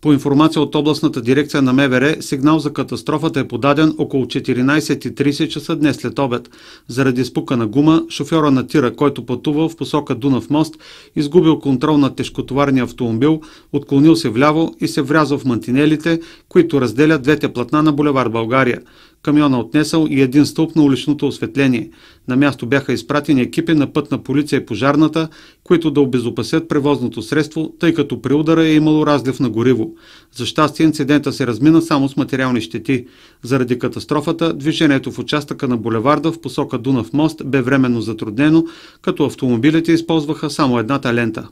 По информация от областната дирекция на МВР, сигнал за катастрофата е подаден около 14.30 часа днес след обед. Заради спука на гума, шофьора на тира, който пътува в посока Дунав мост, изгубил контрол на тежкотоварния автомобил, отклонил се вляво и се врязал в мантинелите, които разделят двете платна на булевар България камиона отнесъл и един стълб на уличното осветление. На място бяха изпратени екипи на пътна полиция и пожарната, които да обезопасят превозното средство, тъй като при удара е имало разлив на гориво. За щастие инцидента се размина само с материални щети. Заради катастрофата движението в участъка на булеварда в посока Дунав мост бе временно затруднено, като автомобилите използваха само едната лента.